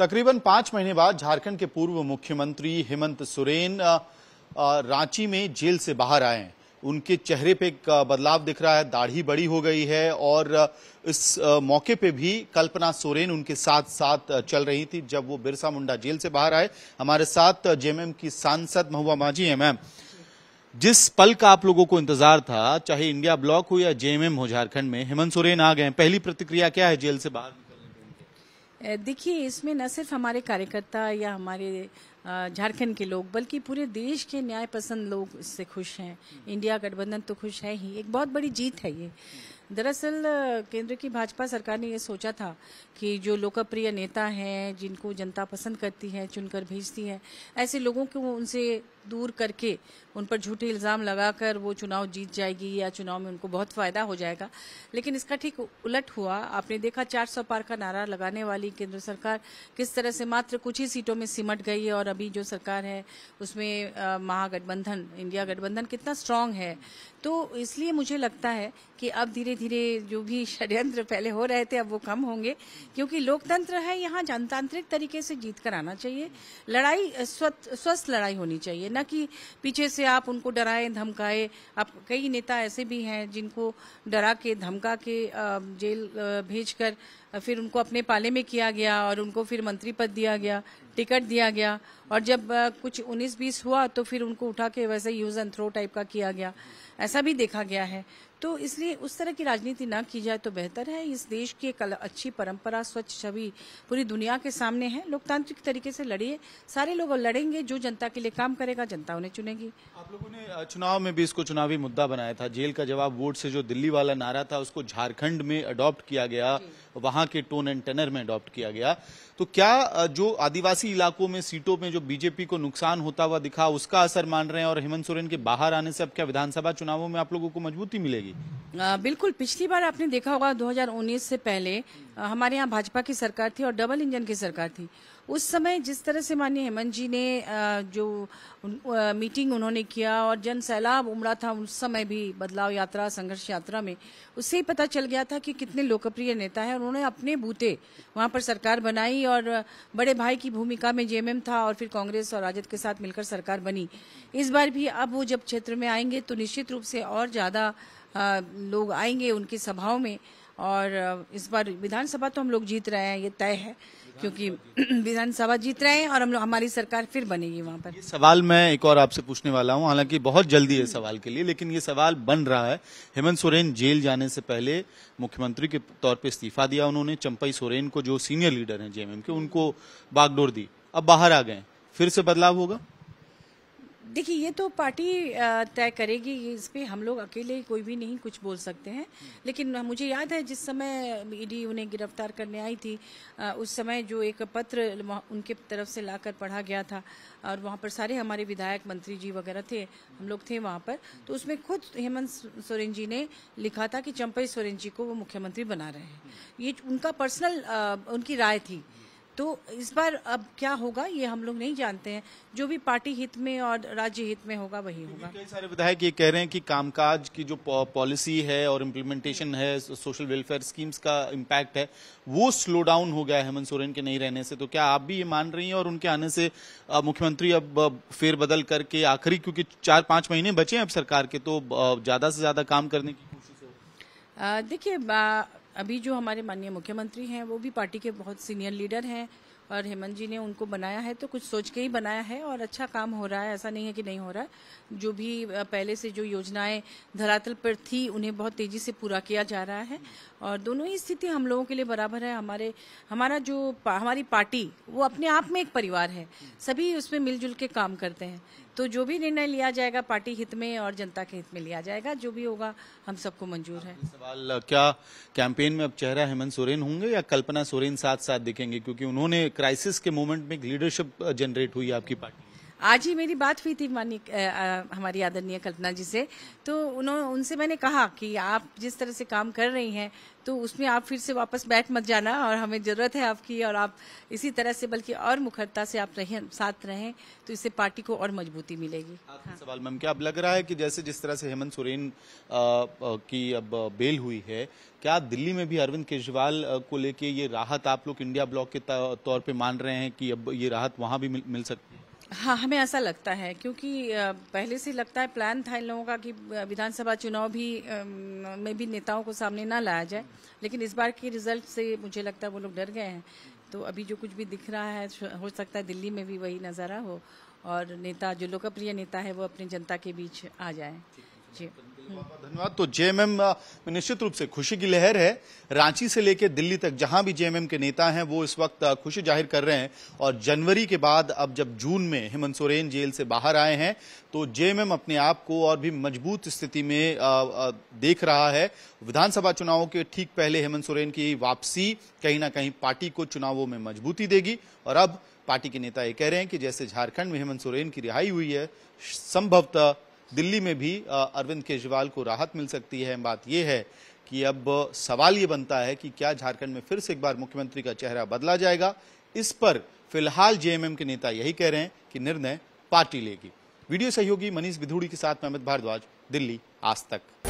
तकरीबन पांच महीने बाद झारखंड के पूर्व मुख्यमंत्री हेमंत सोरेन रांची में जेल से बाहर आए हैं उनके चेहरे पे एक बदलाव दिख रहा है दाढ़ी बड़ी हो गई है और इस मौके पे भी कल्पना सोरेन उनके साथ साथ चल रही थी जब वो बिरसा मुंडा जेल से बाहर आए हमारे साथ जेएमएम की सांसद महुआ मांझी है मैम जिस पल का आप लोगों को इंतजार था चाहे इंडिया ब्लॉक हो या जेएमएम हो झारखंड में हेमंत सोरेन आ गए पहली प्रतिक्रिया क्या है जेल से बाहर देखिए इसमें न सिर्फ हमारे कार्यकर्ता या हमारे झारखंड के लोग बल्कि पूरे देश के न्याय पसंद लोग इससे खुश हैं इंडिया गठबंधन तो खुश है ही एक बहुत बड़ी जीत है ये दरअसल केंद्र की भाजपा सरकार ने ये सोचा था कि जो लोकप्रिय नेता हैं जिनको जनता पसंद करती है चुनकर भेजती है ऐसे लोगों को उनसे दूर करके उन पर झूठे इल्ज़ाम लगाकर वो चुनाव जीत जाएगी या चुनाव में उनको बहुत फ़ायदा हो जाएगा लेकिन इसका ठीक उलट हुआ आपने देखा 400 पार का नारा लगाने वाली केंद्र सरकार किस तरह से मात्र कुछ ही सीटों में सिमट गई है और अभी जो सरकार है उसमें महागठबंधन इंडिया गठबंधन कितना स्ट्रांग है तो इसलिए मुझे लगता है कि अब धीरे धीरे जो भी षड्यंत्र पहले हो रहे थे अब वो कम होंगे क्योंकि लोकतंत्र है यहाँ जनतांत्रिक तरीके से जीत कर आना चाहिए लड़ाई स्वस्थ लड़ाई होनी चाहिए न कि पीछे से आप उनको डराए धमकाए आप कई नेता ऐसे भी हैं जिनको डरा के धमका के जेल भेज फिर उनको अपने पाले में किया गया और उनको फिर मंत्री पद दिया गया टिकट दिया गया और जब कुछ 19-20 हुआ तो फिर उनको उठा के वैसे यूज़ एंड थ्रो टाइप का किया गया ऐसा भी देखा गया है तो इसलिए उस तरह की राजनीति ना की जाए तो बेहतर है इस देश की एक अच्छी परंपरा स्वच्छ छवि पूरी दुनिया के सामने है लोकतांत्रिक तरीके से लड़िए सारे लोग लड़ेंगे जो जनता के लिए काम करेगा जनता उन्हें चुनेगी आप लोगों ने चुनाव में भी इसको चुनावी मुद्दा बनाया था जेल का जवाब वोट से जो दिल्ली वाला नारा था उसको झारखंड में अडॉप्ट किया गया वहां वहां के टोन एंड टेनर में अडॉप्ट किया गया तो क्या जो आदिवासी इलाकों में सीटों में जो बीजेपी को नुकसान होता हुआ दिखा उसका असर मान रहे हैं और हेमंत सोरेन के बाहर आने से अब क्या विधानसभा चुनावों में आप लोगों को मजबूती मिलेगी आ, बिल्कुल पिछली बार आपने देखा होगा 2019 से पहले हमारे यहाँ भाजपा की सरकार थी और डबल इंजन की सरकार थी उस समय जिस तरह से माननीय हेमंत जी ने जो मीटिंग उन्होंने किया और जन सैलाब उमड़ा था उस समय भी बदलाव यात्रा संघर्ष यात्रा में उससे ही पता चल गया था कि कितने लोकप्रिय नेता हैं उन्होंने अपने बूते वहाँ पर सरकार बनाई और बड़े भाई की भूमिका में जेएमएम था और फिर कांग्रेस और राजद के साथ मिलकर सरकार बनी इस बार भी अब वो जब क्षेत्र में आएंगे तो निश्चित रूप से और ज़्यादा लोग आएंगे उनकी सभाओं में और इस बार विधानसभा तो हम लोग जीत रहे हैं ये तय है क्योंकि विधानसभा जीत रहे हैं और हम लोग हमारी सरकार फिर बनेगी वहाँ पर सवाल मैं एक और आपसे पूछने वाला हूँ हालांकि बहुत जल्दी है सवाल के लिए लेकिन ये सवाल बन रहा है हेमंत सोरेन जेल जाने से पहले मुख्यमंत्री के तौर पर इस्तीफा दिया उन्होंने चंपई सोरेन को जो सीनियर लीडर है जेएमएम के उनको बागडोर दी अब बाहर आ गए फिर से बदलाव होगा देखिए ये तो पार्टी तय करेगी इस पर हम लोग अकेले कोई भी नहीं कुछ बोल सकते हैं लेकिन मुझे याद है जिस समय ईडी उन्हें गिरफ्तार करने आई थी उस समय जो एक पत्र उनके तरफ से लाकर पढ़ा गया था और वहाँ पर सारे हमारे विधायक मंत्री जी वगैरह थे हम लोग थे वहाँ पर तो उसमें खुद हेमंत सोरेन जी ने लिखा था कि चंपई सोरेन जी को वो मुख्यमंत्री बना रहे हैं ये उनका पर्सनल उनकी राय थी तो इस बार अब क्या होगा ये हम लोग नहीं जानते हैं जो भी पार्टी हित में और राज्य हित में होगा वही होगा कई सारे विधायक ये कह रहे हैं कि कामकाज की जो पॉलिसी है और इम्प्लीमेंटेशन है सोशल वेलफेयर स्कीम्स का इम्पैक्ट है वो स्लो डाउन हो गया है हेमंत सोरेन के नहीं रहने से तो क्या आप भी ये मान रही हैं और उनके आने से मुख्यमंत्री अब फेरबदल करके आखिरी क्योंकि चार पांच महीने बचे हैं अब सरकार के तो ज़्यादा से ज़्यादा काम करने की कोशिश देखिए अभी जो हमारे माननीय मुख्यमंत्री हैं वो भी पार्टी के बहुत सीनियर लीडर हैं और हेमंत जी ने उनको बनाया है तो कुछ सोच के ही बनाया है और अच्छा काम हो रहा है ऐसा नहीं है कि नहीं हो रहा है जो भी पहले से जो योजनाएं धरातल पर थी उन्हें बहुत तेजी से पूरा किया जा रहा है और दोनों ही स्थिति हम लोगों के लिए बराबर है हमारे हमारा जो हमारी पार्टी वो अपने आप में एक परिवार है सभी उसमें मिलजुल के काम करते हैं तो जो भी निर्णय लिया जाएगा पार्टी हित में और जनता के हित में लिया जाएगा जो भी होगा हम सबको मंजूर है सवाल क्या कैंपेन में अब चेहरा हेमंत सोरेन होंगे या कल्पना सोरेन साथ साथ दिखेंगे क्योंकि उन्होंने क्राइसिस के मोमेंट में एक लीडरशिप जनरेट हुई आपकी पार्टी आज ही मेरी बात हुई थी मानी हमारी आदरणीय कल्पना जी से तो उन्होंने उनसे मैंने कहा कि आप जिस तरह से काम कर रही हैं तो उसमें आप फिर से वापस बैठ मत जाना और हमें ज़रूरत है आपकी और आप इसी तरह से बल्कि और मुखरता से आप रहें साथ रहें तो इससे पार्टी को और मजबूती मिलेगी हाँ। सवाल मैम क्या अब लग रहा है कि जैसे जिस तरह से हेमंत सोरेन की अब बेल हुई है क्या दिल्ली में भी अरविंद केजरीवाल को लेके ये राहत आप लोग इंडिया ब्लॉक के तौर पर मान रहे हैं कि अब ये राहत वहाँ भी मिल सकती है हाँ हमें ऐसा लगता है क्योंकि पहले से लगता है प्लान था इन लोगों का कि विधानसभा चुनाव भी में भी नेताओं को सामने ना लाया जाए लेकिन इस बार के रिजल्ट से मुझे लगता है वो लोग डर गए हैं तो अभी जो कुछ भी दिख रहा है हो सकता है दिल्ली में भी वही नज़ारा हो और नेता जो लोकप्रिय नेता है वो अपनी जनता के बीच आ जाए जी धन्यवाद तो जेएमएम में निश्चित रूप से खुशी की लहर है रांची से लेकर दिल्ली तक जहां भी जेएमएम के नेता हैं वो इस वक्त खुशी जाहिर कर रहे हैं और जनवरी के बाद अब जब जून में हेमंत सोरेन जेल से बाहर आए हैं तो जेएमएम अपने आप को और भी मजबूत स्थिति में देख रहा है विधानसभा चुनावों के ठीक पहले हेमंत सोरेन की वापसी कहीं ना कहीं पार्टी को चुनावों में मजबूती देगी और अब पार्टी के नेता ये कह रहे हैं कि जैसे झारखंड में हेमंत सोरेन की रिहाई हुई है संभवतः दिल्ली में भी अरविंद केजरीवाल को राहत मिल सकती है बात यह है कि अब सवाल ये बनता है कि क्या झारखंड में फिर से एक बार मुख्यमंत्री का चेहरा बदला जाएगा इस पर फिलहाल जेएमएम के नेता यही कह रहे हैं कि निर्णय पार्टी लेगी वीडियो सहयोगी मनीष बिधूड़ी के साथ मैं अमित भारद्वाज दिल्ली आज तक